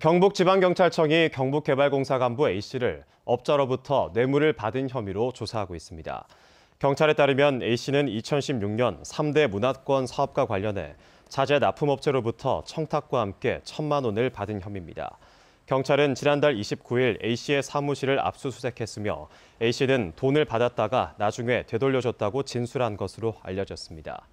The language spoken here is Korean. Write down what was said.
경북지방경찰청이 경북개발공사 간부 A씨를 업자로부터 뇌물을 받은 혐의로 조사하고 있습니다. 경찰에 따르면 A씨는 2016년 3대 문화권 사업과 관련해 자재 납품업체로부터 청탁과 함께 천만 원을 받은 혐의입니다. 경찰은 지난달 29일 A씨의 사무실을 압수수색했으며 A씨는 돈을 받았다가 나중에 되돌려줬다고 진술한 것으로 알려졌습니다.